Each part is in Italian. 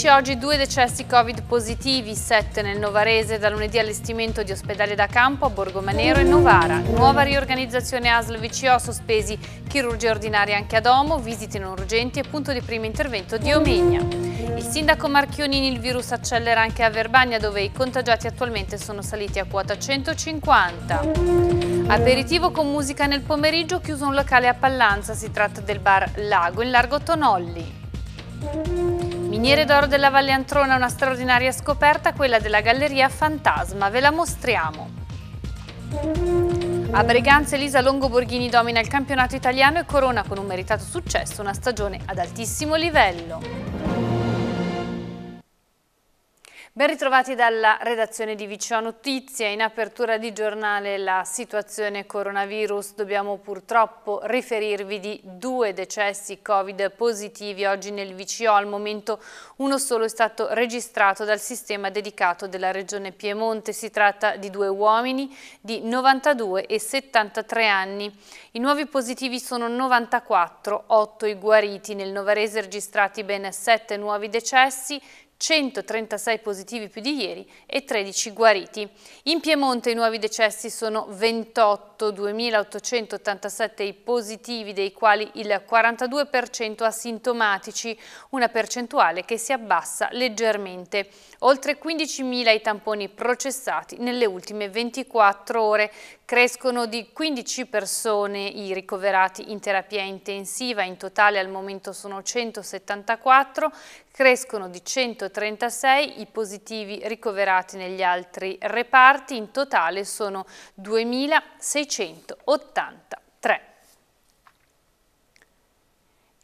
Amici, oggi due decessi Covid positivi, 7 nel Novarese, da lunedì allestimento di ospedali da campo a Borgomanero e Novara. Nuova riorganizzazione ASL VCO, sospesi chirurgia ordinaria anche a Domo, visite non urgenti e punto di primo intervento di Omegna. Il sindaco Marchionini il virus accelera anche a Verbagna dove i contagiati attualmente sono saliti a quota 150. Aperitivo con musica nel pomeriggio, chiuso un locale a Pallanza, si tratta del bar Lago in largo Tonolli. Miniere d'oro della Valle Antrona, una straordinaria scoperta, quella della Galleria Fantasma. Ve la mostriamo. A Breganza Elisa Longoborghini domina il campionato italiano e corona con un meritato successo una stagione ad altissimo livello. Ben ritrovati dalla redazione di Vicino Notizie. In apertura di giornale la situazione coronavirus. Dobbiamo purtroppo riferirvi di due decessi Covid positivi oggi nel VCO. Al momento uno solo è stato registrato dal sistema dedicato della regione Piemonte. Si tratta di due uomini di 92 e 73 anni. I nuovi positivi sono 94, 8 i guariti. Nel Novarese registrati ben 7 nuovi decessi, 136 positivi più di ieri e 13 guariti. In Piemonte i nuovi decessi sono 28, 2.887 i positivi, dei quali il 42% asintomatici, una percentuale che si abbassa leggermente. Oltre 15.000 i tamponi processati nelle ultime 24 ore, Crescono di 15 persone i ricoverati in terapia intensiva, in totale al momento sono 174, crescono di 136 i positivi ricoverati negli altri reparti, in totale sono 2683.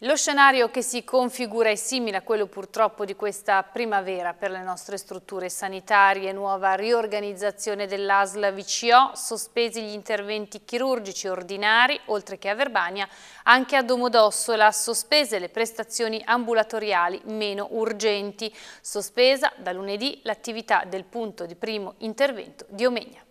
Lo scenario che si configura è simile a quello purtroppo di questa primavera per le nostre strutture sanitarie, nuova riorganizzazione dell'ASL VCO, sospesi gli interventi chirurgici ordinari, oltre che a Verbania, anche a Domodossola, sospese le prestazioni ambulatoriali meno urgenti, sospesa da lunedì l'attività del punto di primo intervento di Omegna.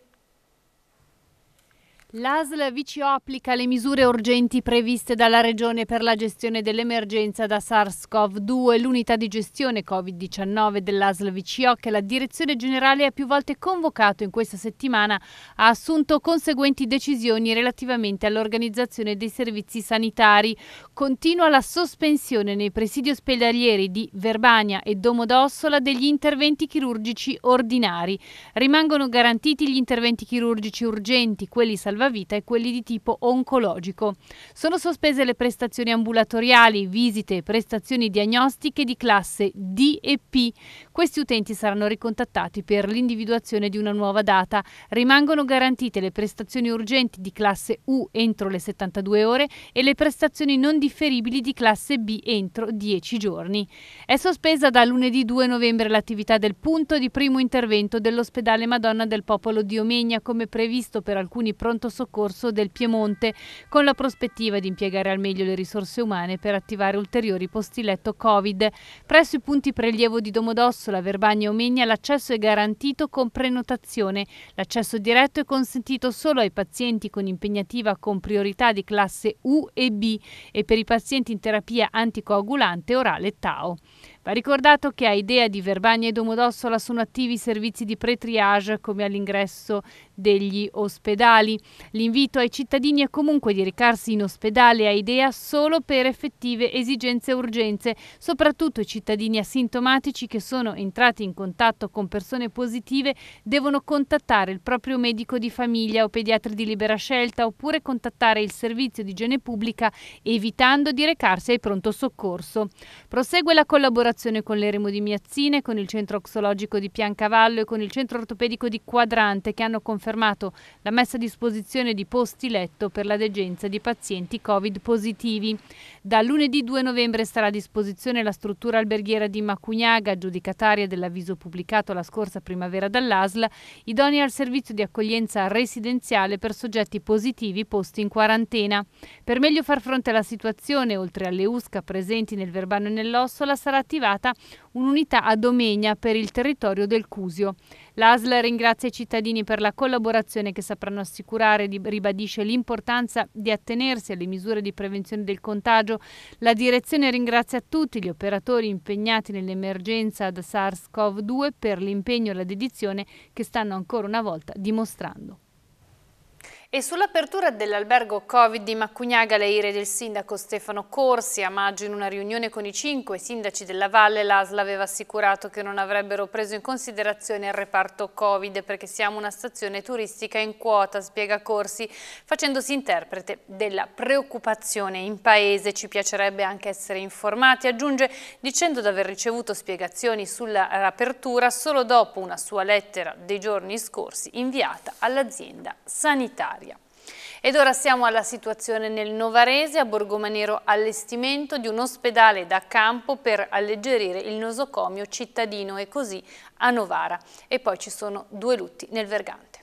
L'ASL Vicio applica le misure urgenti previste dalla Regione per la gestione dell'emergenza da SARS-CoV-2. L'unità di gestione Covid-19 dell'ASL VCO, che la Direzione Generale ha più volte convocato in questa settimana, ha assunto conseguenti decisioni relativamente all'organizzazione dei servizi sanitari. Continua la sospensione nei presidi ospedalieri di Verbania e Domodossola degli interventi chirurgici ordinari. Rimangono garantiti gli interventi chirurgici urgenti, quelli salvati salvavita e quelli di tipo oncologico. Sono sospese le prestazioni ambulatoriali, visite e prestazioni diagnostiche di classe D e P. Questi utenti saranno ricontattati per l'individuazione di una nuova data. Rimangono garantite le prestazioni urgenti di classe U entro le 72 ore e le prestazioni non differibili di classe B entro 10 giorni. È sospesa da lunedì 2 novembre l'attività del punto di primo intervento dell'ospedale Madonna del Popolo di Omegna come previsto per alcuni pronto Soccorso del Piemonte, con la prospettiva di impiegare al meglio le risorse umane per attivare ulteriori posti letto Covid. Presso i punti prelievo di Domodossola, Verbagna e Omegna l'accesso è garantito con prenotazione. L'accesso diretto è consentito solo ai pazienti con impegnativa con priorità di classe U e B e per i pazienti in terapia anticoagulante orale TAO. Va ricordato che a Idea di Verbania e Domodossola sono attivi i servizi di pre-triage come all'ingresso degli ospedali. L'invito ai cittadini è comunque di recarsi in ospedale a Idea solo per effettive esigenze e urgenze, soprattutto i cittadini asintomatici che sono entrati in contatto con persone positive devono contattare il proprio medico di famiglia o pediatri di libera scelta oppure contattare il servizio di igiene pubblica evitando di recarsi ai pronto soccorso. Prosegue la collaborazione collaborazione con l'Eremo di Miazzine, con il Centro Oxologico di Piancavallo e con il Centro Ortopedico di Quadrante che hanno confermato la messa a disposizione di posti letto per la degenza di pazienti Covid positivi. Da lunedì 2 novembre sarà a disposizione la struttura alberghiera di Macugnaga, giudicataria dell'avviso pubblicato la scorsa primavera dall'ASL, idonea al servizio di accoglienza residenziale per soggetti positivi posti in quarantena. Per meglio far fronte alla situazione, oltre alle USCA presenti nel Verbano e nell'Ossola, sarà attivata attivata un'unità a Domegna per il territorio del Cusio. L'ASL ringrazia i cittadini per la collaborazione che sapranno assicurare, e ribadisce l'importanza di attenersi alle misure di prevenzione del contagio. La direzione ringrazia tutti gli operatori impegnati nell'emergenza da SARS-CoV-2 per l'impegno e la dedizione che stanno ancora una volta dimostrando. E sull'apertura dell'albergo Covid di Macugnaga le ire del sindaco Stefano Corsi a maggio in una riunione con i cinque sindaci della Valle l'ASL aveva assicurato che non avrebbero preso in considerazione il reparto Covid perché siamo una stazione turistica in quota, spiega Corsi, facendosi interprete della preoccupazione in paese. Ci piacerebbe anche essere informati, aggiunge dicendo di aver ricevuto spiegazioni sull'apertura solo dopo una sua lettera dei giorni scorsi inviata all'azienda sanitaria. Ed ora siamo alla situazione nel Novarese, a Borgomanero allestimento di un ospedale da campo per alleggerire il nosocomio cittadino e così a Novara. E poi ci sono due lutti nel Vergante.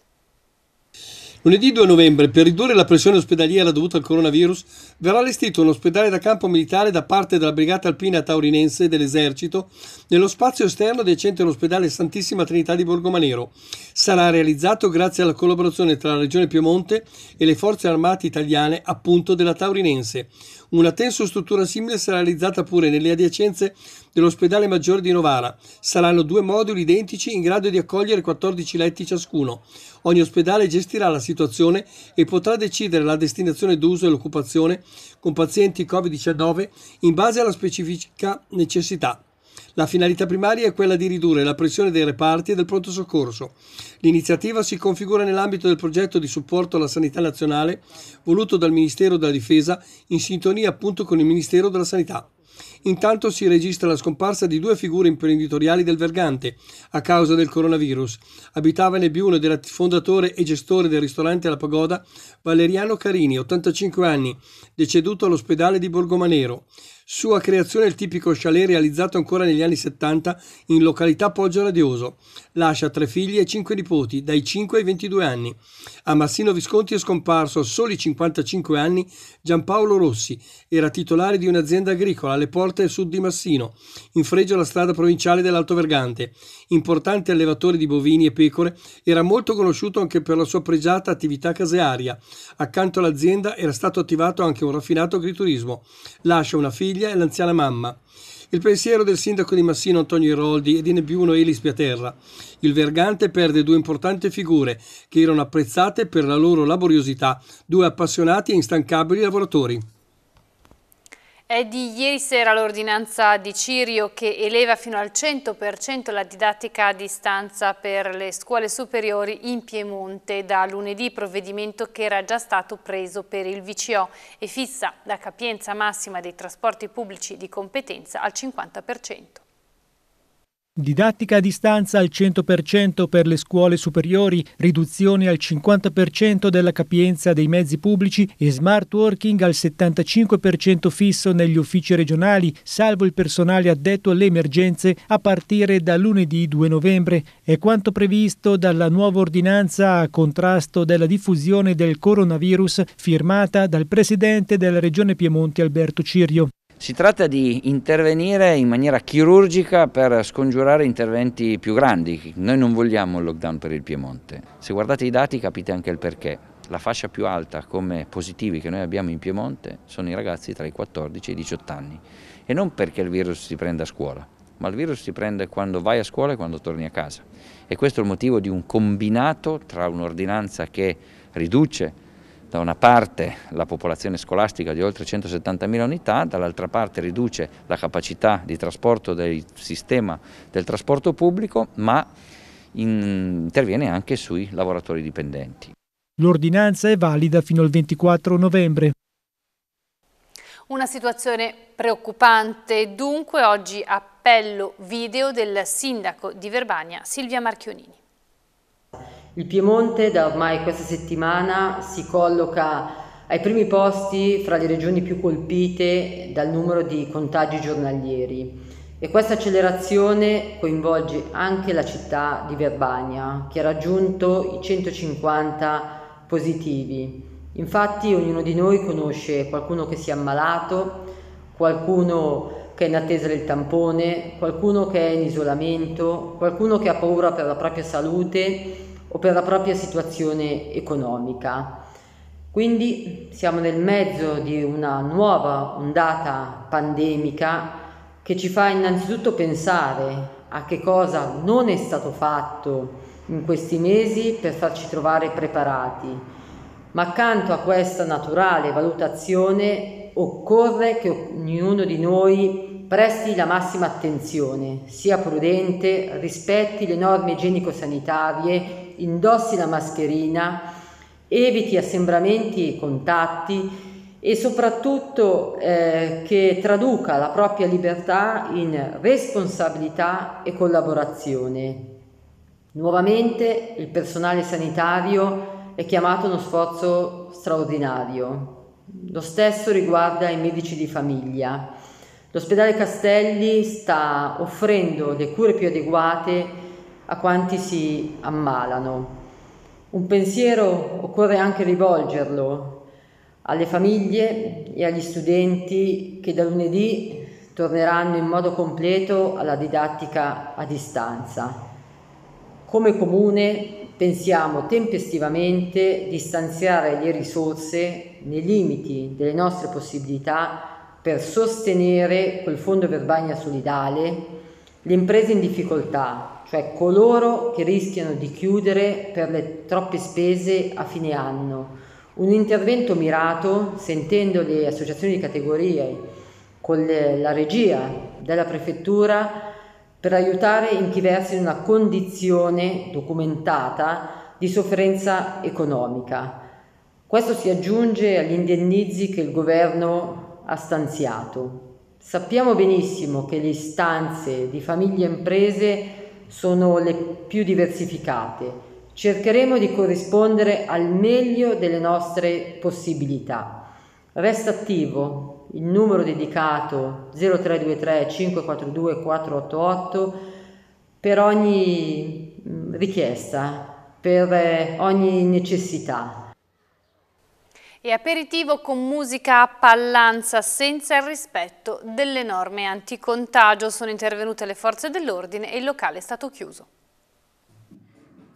Lunedì 2 novembre, per ridurre la pressione ospedaliera dovuta al coronavirus, verrà allestito un ospedale da campo militare da parte della Brigata Alpina Taurinense dell'Esercito nello spazio esterno adiacente all'ospedale Santissima Trinità di Borgomanero. Sarà realizzato grazie alla collaborazione tra la Regione Piemonte e le Forze Armate Italiane, appunto della Taurinense. Una tenso struttura simile sarà realizzata pure nelle adiacenze dell'ospedale maggiore di Novara. Saranno due moduli identici in grado di accogliere 14 letti ciascuno. Ogni ospedale gestirà la situazione e potrà decidere la destinazione d'uso e l'occupazione con pazienti Covid-19 in base alla specifica necessità. La finalità primaria è quella di ridurre la pressione dei reparti e del pronto soccorso. L'iniziativa si configura nell'ambito del progetto di supporto alla sanità nazionale voluto dal Ministero della Difesa in sintonia appunto con il Ministero della Sanità. Intanto si registra la scomparsa di due figure imprenditoriali del Vergante a causa del coronavirus. Abitava nel Biuno del fondatore e gestore del ristorante alla Pagoda Valeriano Carini, 85 anni, deceduto all'ospedale di Borgomanero. Sua creazione è il tipico chalet realizzato ancora negli anni 70 in località Poggio Radioso. Lascia tre figli e cinque nipoti, dai 5 ai 22 anni. A Massino Visconti è scomparso a soli 55 anni Giampaolo Rossi. Era titolare di un'azienda agricola alle porte sud di Massino, in fregio alla strada provinciale dell'Alto Vergante. Importante allevatore di bovini e pecore, era molto conosciuto anche per la sua pregiata attività casearia. Accanto all'azienda era stato attivato anche un raffinato agriturismo. Lascia una figlia famiglia e l'anziana mamma. Il pensiero del sindaco di Massino Antonio Iroldi e di Nebbiuno Elis Piaterra. Il Vergante perde due importanti figure che erano apprezzate per la loro laboriosità, due appassionati e instancabili lavoratori. È di ieri sera l'ordinanza di Cirio che eleva fino al 100% la didattica a distanza per le scuole superiori in Piemonte da lunedì, provvedimento che era già stato preso per il VCO e fissa la capienza massima dei trasporti pubblici di competenza al 50%. Didattica a distanza al 100% per le scuole superiori, riduzione al 50% della capienza dei mezzi pubblici e smart working al 75% fisso negli uffici regionali, salvo il personale addetto alle emergenze a partire da lunedì 2 novembre. È quanto previsto dalla nuova ordinanza a contrasto della diffusione del coronavirus firmata dal presidente della Regione Piemonte Alberto Cirio. Si tratta di intervenire in maniera chirurgica per scongiurare interventi più grandi. Noi non vogliamo un lockdown per il Piemonte. Se guardate i dati capite anche il perché. La fascia più alta come positivi che noi abbiamo in Piemonte sono i ragazzi tra i 14 e i 18 anni. E non perché il virus si prenda a scuola, ma il virus si prende quando vai a scuola e quando torni a casa. E questo è il motivo di un combinato tra un'ordinanza che riduce da una parte la popolazione scolastica di oltre 170.000 unità, dall'altra parte riduce la capacità di trasporto del sistema del trasporto pubblico, ma in, interviene anche sui lavoratori dipendenti. L'ordinanza è valida fino al 24 novembre. Una situazione preoccupante, dunque oggi appello video del sindaco di Verbania Silvia Marchionini. Il Piemonte da ormai questa settimana si colloca ai primi posti fra le regioni più colpite dal numero di contagi giornalieri e questa accelerazione coinvolge anche la città di Verbania che ha raggiunto i 150 positivi. Infatti ognuno di noi conosce qualcuno che si è ammalato, qualcuno che è in attesa del tampone, qualcuno che è in isolamento, qualcuno che ha paura per la propria salute o per la propria situazione economica. Quindi siamo nel mezzo di una nuova ondata pandemica che ci fa innanzitutto pensare a che cosa non è stato fatto in questi mesi per farci trovare preparati. Ma accanto a questa naturale valutazione occorre che ognuno di noi presti la massima attenzione, sia prudente, rispetti le norme igienico-sanitarie indossi la mascherina, eviti assembramenti e contatti e soprattutto eh, che traduca la propria libertà in responsabilità e collaborazione. Nuovamente il personale sanitario è chiamato a uno sforzo straordinario. Lo stesso riguarda i medici di famiglia. L'ospedale Castelli sta offrendo le cure più adeguate a quanti si ammalano. Un pensiero occorre anche rivolgerlo alle famiglie e agli studenti che da lunedì torneranno in modo completo alla didattica a distanza. Come comune pensiamo tempestivamente di stanziare le risorse nei limiti delle nostre possibilità per sostenere col Fondo Verbagna Solidale le imprese in difficoltà, cioè coloro che rischiano di chiudere per le troppe spese a fine anno. Un intervento mirato, sentendo le associazioni di categorie con le, la regia della prefettura, per aiutare in chi versa in una condizione documentata di sofferenza economica. Questo si aggiunge agli indennizi che il governo ha stanziato. Sappiamo benissimo che le istanze di famiglie e imprese sono le più diversificate. Cercheremo di corrispondere al meglio delle nostre possibilità. Resta attivo il numero dedicato 0323 542 488 per ogni mm, richiesta, per eh, ogni necessità e aperitivo con musica a pallanza senza il rispetto delle norme anticontagio. Sono intervenute le forze dell'ordine e il locale è stato chiuso.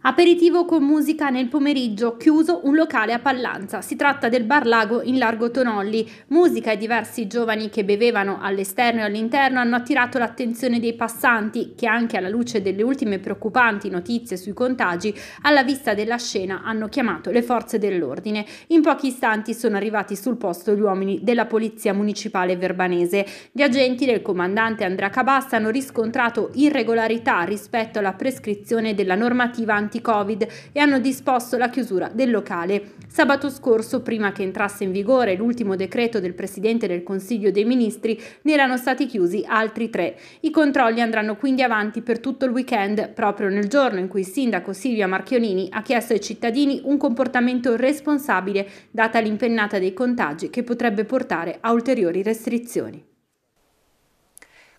Aperitivo con musica nel pomeriggio, chiuso un locale a Pallanza. Si tratta del Bar Lago in Largo Tonolli. Musica e diversi giovani che bevevano all'esterno e all'interno hanno attirato l'attenzione dei passanti che anche alla luce delle ultime preoccupanti notizie sui contagi, alla vista della scena hanno chiamato le forze dell'ordine. In pochi istanti sono arrivati sul posto gli uomini della Polizia Municipale Verbanese. Gli agenti del comandante Andrea Cabassa hanno riscontrato irregolarità rispetto alla prescrizione della normativa anti anti-Covid e hanno disposto la chiusura del locale. Sabato scorso, prima che entrasse in vigore l'ultimo decreto del Presidente del Consiglio dei Ministri, ne erano stati chiusi altri tre. I controlli andranno quindi avanti per tutto il weekend, proprio nel giorno in cui il sindaco Silvia Marchionini ha chiesto ai cittadini un comportamento responsabile data l'impennata dei contagi che potrebbe portare a ulteriori restrizioni.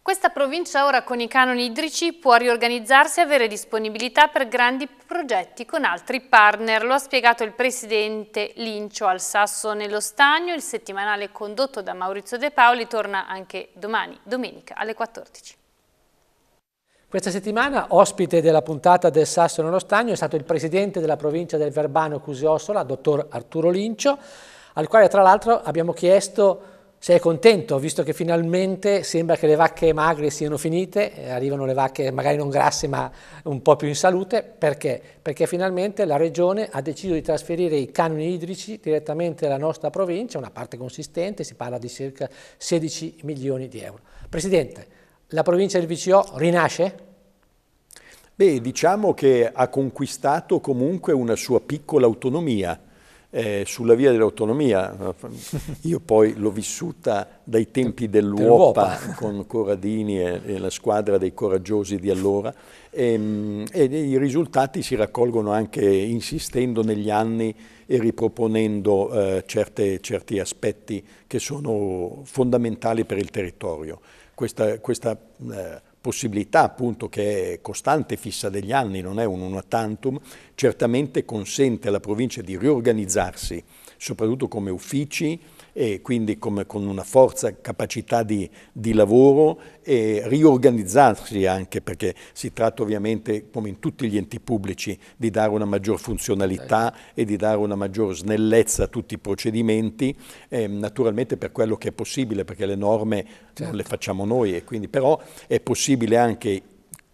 Questa provincia ora con i canoni idrici può riorganizzarsi e avere disponibilità per grandi progetti con altri partner, lo ha spiegato il presidente Lincio al Sasso nello Stagno, il settimanale condotto da Maurizio De Paoli torna anche domani, domenica alle 14. Questa settimana ospite della puntata del Sasso nello Stagno è stato il presidente della provincia del Verbano Cusiossola, dottor Arturo Lincio, al quale tra l'altro abbiamo chiesto sei contento, visto che finalmente sembra che le vacche magre siano finite, eh, arrivano le vacche magari non grasse ma un po' più in salute, perché? Perché finalmente la regione ha deciso di trasferire i canoni idrici direttamente alla nostra provincia, una parte consistente, si parla di circa 16 milioni di euro. Presidente, la provincia del VCO rinasce? Beh, diciamo che ha conquistato comunque una sua piccola autonomia, eh, sulla via dell'autonomia. Io poi l'ho vissuta dai tempi dell'Uopa con Corradini e, e, la squadra dei coraggiosi di allora e, ehm, e i risultati si raccolgono anche insistendo negli anni e riproponendo eh, certe, certi aspetti che sono fondamentali per il territorio. Questa, questa eh, possibilità appunto che è costante e fissa degli anni, non è un una tantum, certamente consente alla provincia di riorganizzarsi, soprattutto come uffici, e quindi come, con una forza, capacità di, di lavoro e riorganizzarsi anche perché si tratta ovviamente, come in tutti gli enti pubblici, di dare una maggior funzionalità certo. e di dare una maggior snellezza a tutti i procedimenti, eh, naturalmente per quello che è possibile, perché le norme certo. non le certo. facciamo noi, e quindi, però è possibile anche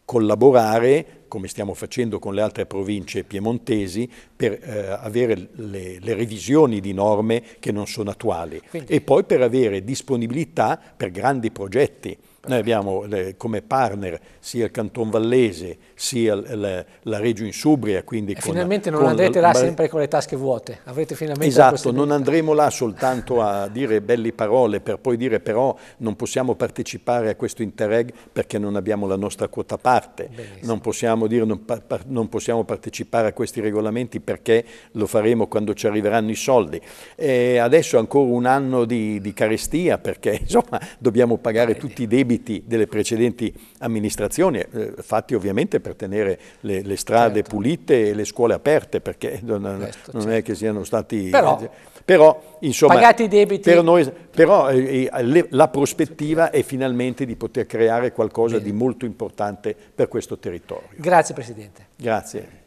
collaborare, come stiamo facendo con le altre province piemontesi, per eh, avere le, le, revisioni di norme che non sono attuali Quindi. e poi per avere disponibilità per grandi progetti. Noi abbiamo come partner sia il Canton Vallese sia l, la Regio Insubria. Quindi e con, finalmente non andrete la, là sempre con le tasche vuote. Avrete finalmente esatto, non andremo là soltanto a dire belle parole per poi dire però non possiamo partecipare a questo Interreg perché non abbiamo la nostra quota parte. Non possiamo dire non, non possiamo partecipare a questi regolamenti perché lo faremo quando ci arriveranno i soldi. E adesso ancora un anno di, di carestia perché insomma dobbiamo pagare Bene. tutti i debiti debiti delle precedenti amministrazioni, eh, fatti ovviamente per tenere le, le strade certo. pulite e le scuole aperte, perché non, Questo, non certo. è che siano stati... Però, però insomma, pagati i debiti. Per noi, però eh, le, la prospettiva è finalmente di poter creare qualcosa Bene. di molto importante per questo territorio. Grazie Presidente. Grazie.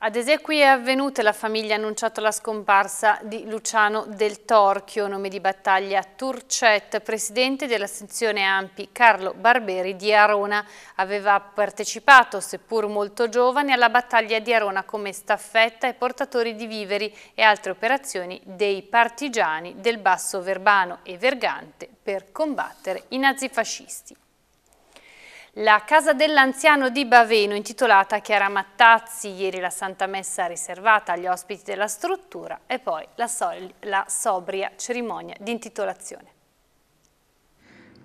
Ad esequie avvenute la famiglia ha annunciato la scomparsa di Luciano Del Torchio, nome di battaglia Turcet, presidente della sezione Ampi Carlo Barberi di Arona. Aveva partecipato, seppur molto giovane, alla battaglia di Arona come staffetta e portatori di viveri e altre operazioni dei partigiani del Basso Verbano e Vergante per combattere i nazifascisti. La Casa dell'Anziano di Baveno, intitolata a Chiara Mattazzi, ieri la Santa Messa riservata agli ospiti della struttura e poi la, so la sobria cerimonia di intitolazione.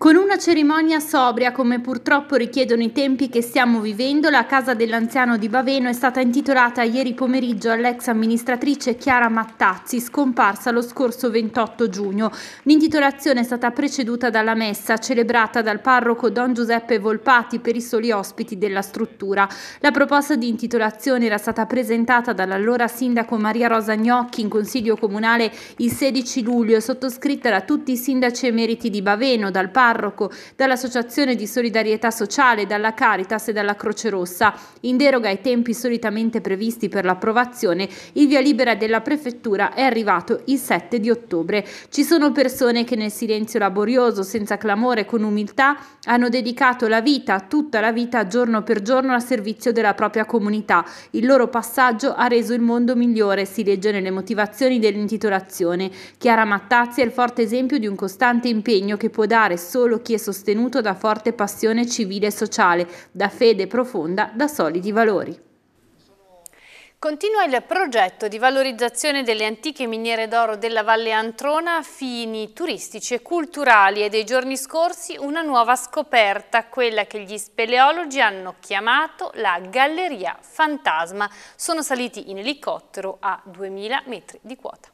Con una cerimonia sobria, come purtroppo richiedono i tempi che stiamo vivendo, la Casa dell'Anziano di Baveno è stata intitolata ieri pomeriggio all'ex amministratrice Chiara Mattazzi, scomparsa lo scorso 28 giugno. L'intitolazione è stata preceduta dalla messa, celebrata dal parroco Don Giuseppe Volpati per i soli ospiti della struttura. La proposta di intitolazione era stata presentata dall'allora sindaco Maria Rosa Gnocchi in consiglio comunale il 16 luglio e sottoscritta da tutti i sindaci emeriti di Baveno, dal parroco parroco, dall'Associazione di Solidarietà Sociale, dalla Caritas e dalla Croce Rossa. In deroga ai tempi solitamente previsti per l'approvazione, il via libera della prefettura è arrivato il 7 di ottobre. Ci sono persone che nel silenzio laborioso, senza clamore, con umiltà, hanno dedicato la vita, tutta la vita, giorno per giorno, al servizio della propria comunità. Il loro passaggio ha reso il mondo migliore, si legge nelle motivazioni dell'intitolazione. Chiara Mattazzi è il forte esempio di un costante impegno che può dare solo solo chi è sostenuto da forte passione civile e sociale, da fede profonda, da solidi valori. Continua il progetto di valorizzazione delle antiche miniere d'oro della Valle Antrona a fini turistici e culturali e dei giorni scorsi una nuova scoperta, quella che gli speleologi hanno chiamato la Galleria Fantasma. Sono saliti in elicottero a 2000 metri di quota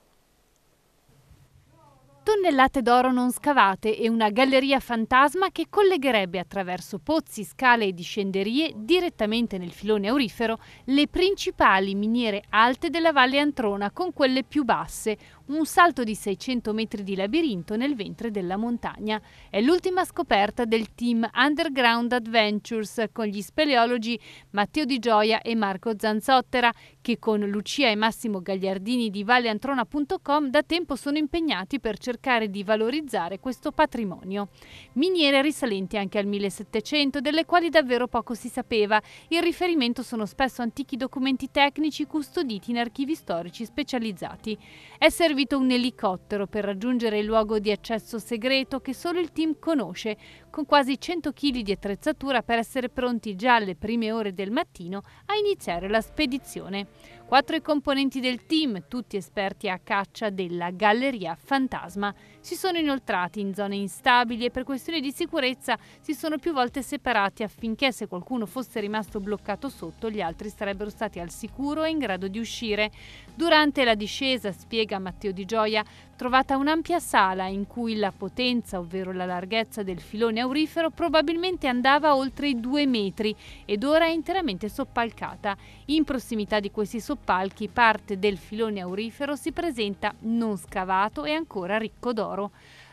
tonnellate d'oro non scavate e una galleria fantasma che collegherebbe attraverso pozzi, scale e discenderie direttamente nel filone aurifero le principali miniere alte della Valle Antrona con quelle più basse, un salto di 600 metri di labirinto nel ventre della montagna. È l'ultima scoperta del team Underground Adventures con gli speleologi Matteo Di Gioia e Marco Zanzottera che con Lucia e Massimo Gagliardini di valeantrona.com da tempo sono impegnati per cercare di valorizzare questo patrimonio. Miniere risalenti anche al 1700, delle quali davvero poco si sapeva. Il riferimento sono spesso antichi documenti tecnici custoditi in archivi storici specializzati. È servito un elicottero per raggiungere il luogo di accesso segreto che solo il team conosce, con quasi 100 kg di attrezzatura per essere pronti già alle prime ore del mattino a iniziare la spedizione. Quattro i componenti del team, tutti esperti a caccia della Galleria Fantasma, si sono inoltrati in zone instabili e per questioni di sicurezza si sono più volte separati affinché se qualcuno fosse rimasto bloccato sotto gli altri sarebbero stati al sicuro e in grado di uscire. Durante la discesa, spiega Matteo Di Gioia, trovata un'ampia sala in cui la potenza, ovvero la larghezza del filone Aurifero probabilmente andava oltre i due metri ed ora è interamente soppalcata. In prossimità di questi soppalchi parte del filone aurifero si presenta non scavato e ancora ricco d'oro.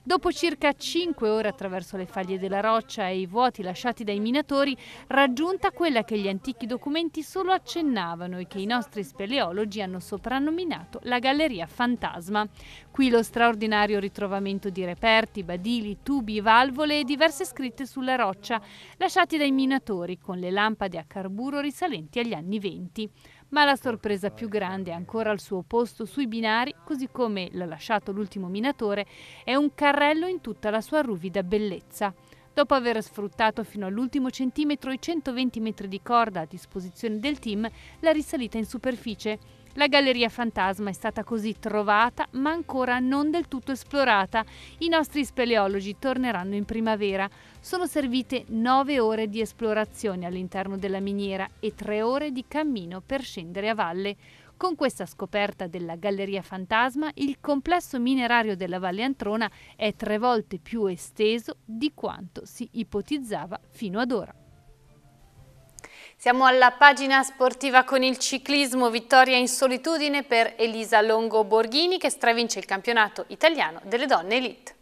Dopo circa 5 ore attraverso le faglie della roccia e i vuoti lasciati dai minatori, raggiunta quella che gli antichi documenti solo accennavano e che i nostri speleologi hanno soprannominato la Galleria Fantasma. Qui lo straordinario ritrovamento di reperti, badili, tubi, valvole e diverse scritte sulla roccia, lasciati dai minatori con le lampade a carburo risalenti agli anni 20. Ma la sorpresa più grande è ancora al suo posto sui binari, così come l'ha lasciato l'ultimo minatore, è un carrello in tutta la sua ruvida bellezza. Dopo aver sfruttato fino all'ultimo centimetro i 120 metri di corda a disposizione del team, la risalita in superficie la galleria fantasma è stata così trovata ma ancora non del tutto esplorata. I nostri speleologi torneranno in primavera. Sono servite 9 ore di esplorazione all'interno della miniera e 3 ore di cammino per scendere a valle. Con questa scoperta della Galleria Fantasma, il complesso minerario della Valle Antrona è tre volte più esteso di quanto si ipotizzava fino ad ora. Siamo alla pagina sportiva con il ciclismo, vittoria in solitudine per Elisa Longo Borghini che stravince il campionato italiano delle donne elite.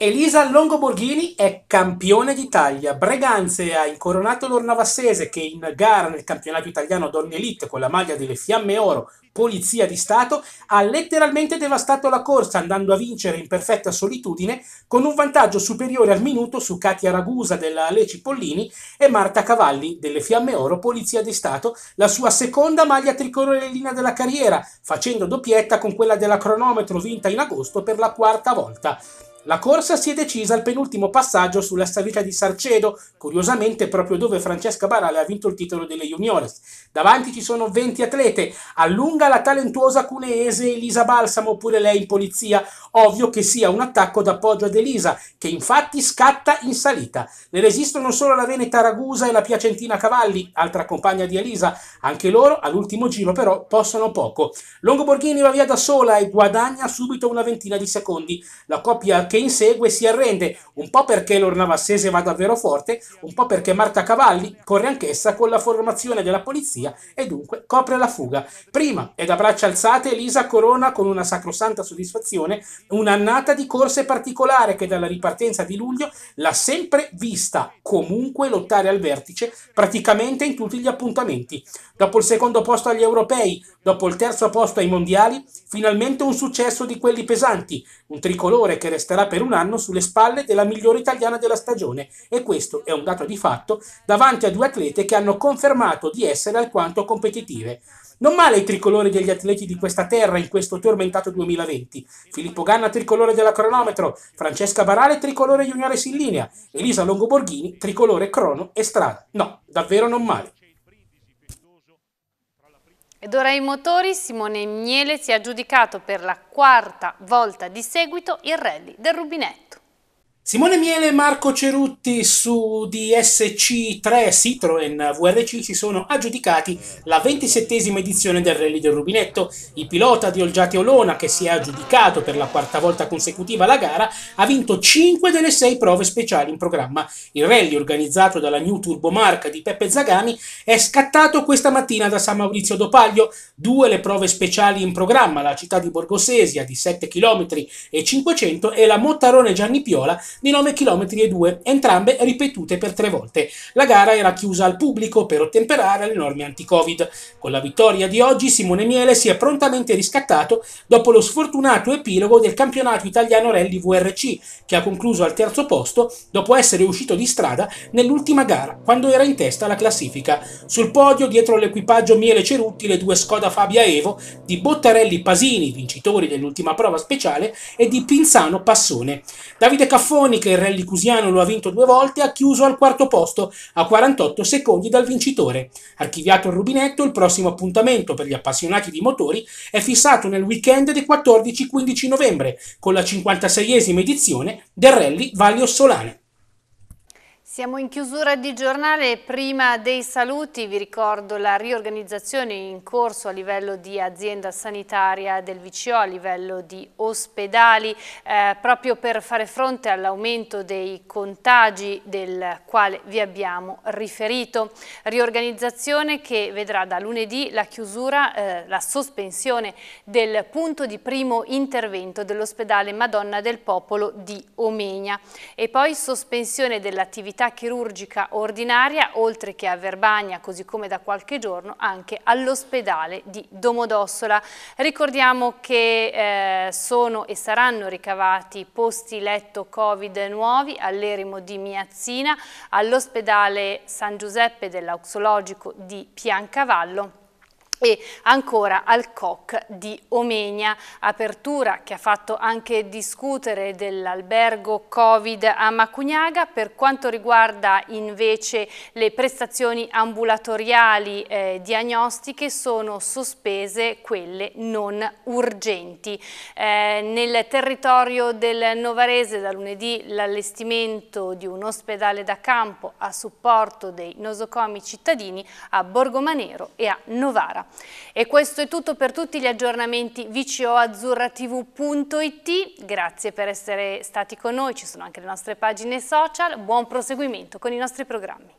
Elisa Longoborghini è campione d'Italia. Breganze ha incoronato l'Ornavassese che in gara nel campionato italiano Donne Elite con la maglia delle Fiamme Oro, Polizia di Stato, ha letteralmente devastato la corsa andando a vincere in perfetta solitudine con un vantaggio superiore al minuto su Katia Ragusa della Leci Pollini e Marta Cavalli delle Fiamme Oro, Polizia di Stato, la sua seconda maglia tricolorellina della carriera, facendo doppietta con quella della cronometro vinta in agosto per la quarta volta. La corsa si è decisa al penultimo passaggio sulla salita di Sarcedo, curiosamente proprio dove Francesca Barale ha vinto il titolo delle juniores. Davanti ci sono 20 atlete, allunga la talentuosa cuneese Elisa Balsamo, pure lei in polizia, Ovvio che sia un attacco d'appoggio ad Elisa, che infatti scatta in salita. Ne resistono solo la Veneta Ragusa e la Piacentina Cavalli, altra compagna di Elisa. Anche loro, all'ultimo giro però, possono poco. Longo Borghini va via da sola e guadagna subito una ventina di secondi. La coppia che insegue si arrende, un po' perché l'Ornavassese va davvero forte, un po' perché Marta Cavalli corre anch'essa con la formazione della polizia e dunque copre la fuga. Prima ed a braccia alzate Elisa corona con una sacrosanta soddisfazione Un'annata di corse particolare che dalla ripartenza di luglio l'ha sempre vista comunque lottare al vertice praticamente in tutti gli appuntamenti. Dopo il secondo posto agli europei, dopo il terzo posto ai mondiali, finalmente un successo di quelli pesanti, un tricolore che resterà per un anno sulle spalle della migliore italiana della stagione e questo è un dato di fatto davanti a due atlete che hanno confermato di essere alquanto competitive. Non male i tricolori degli atleti di questa terra in questo tormentato 2020. Filippo Ganna tricolore della cronometro, Francesca Barale tricolore juniores in linea, Elisa Longoborghini tricolore crono e strada. No, davvero non male. Ed ora i motori, Simone Miele si è aggiudicato per la quarta volta di seguito il rally del Rubinetto. Simone Miele e Marco Cerutti su DSC3 Citroen VRC si sono aggiudicati la ventisettesima edizione del Rally del Rubinetto. Il pilota di Olgiate Olona, che si è aggiudicato per la quarta volta consecutiva la gara, ha vinto 5 delle 6 prove speciali in programma. Il rally organizzato dalla New Turbo Marca di Peppe Zagami è scattato questa mattina da San Maurizio d'Opaglio. Due le prove speciali in programma, la città di Borgosesia di 7 km e 500 e la Mottarone Gianni Piola di 9 km e 2, entrambe ripetute per tre volte. La gara era chiusa al pubblico per ottemperare alle norme anti-Covid. Con la vittoria di oggi Simone Miele si è prontamente riscattato dopo lo sfortunato epilogo del campionato italiano Rally VRC, che ha concluso al terzo posto dopo essere uscito di strada nell'ultima gara, quando era in testa alla classifica. Sul podio, dietro l'equipaggio Miele Cerutti, le due Skoda Fabia Evo di Bottarelli Pasini, vincitori dell'ultima prova speciale, e di Pinzano Passone. Davide Caffone Meloni, il rally cusiano lo ha vinto due volte, e ha chiuso al quarto posto, a 48 secondi dal vincitore. Archiviato il rubinetto, il prossimo appuntamento per gli appassionati di motori è fissato nel weekend del 14-15 novembre, con la 56esima edizione del rally Valle Ossolane. Siamo in chiusura di giornale, prima dei saluti vi ricordo la riorganizzazione in corso a livello di azienda sanitaria del VCO, a livello di ospedali, eh, proprio per fare fronte all'aumento dei contagi del quale vi abbiamo riferito. Riorganizzazione che vedrà da lunedì la chiusura, eh, la sospensione del punto di primo intervento dell'ospedale Madonna del Popolo di Omegna e poi sospensione dell'attività chirurgica ordinaria, oltre che a Verbania, così come da qualche giorno, anche all'ospedale di Domodossola. Ricordiamo che eh, sono e saranno ricavati posti letto Covid nuovi all'Eremo di Miazzina, all'ospedale San Giuseppe dell'Auxologico di Piancavallo e ancora al COC di Omegna, apertura che ha fatto anche discutere dell'albergo Covid a Macugnaga. Per quanto riguarda invece le prestazioni ambulatoriali eh, diagnostiche sono sospese quelle non urgenti. Eh, nel territorio del Novarese da lunedì l'allestimento di un ospedale da campo a supporto dei nosocomi cittadini a Borgomanero e a Novara. E questo è tutto per tutti gli aggiornamenti vcoazzurratv.it, grazie per essere stati con noi, ci sono anche le nostre pagine social, buon proseguimento con i nostri programmi.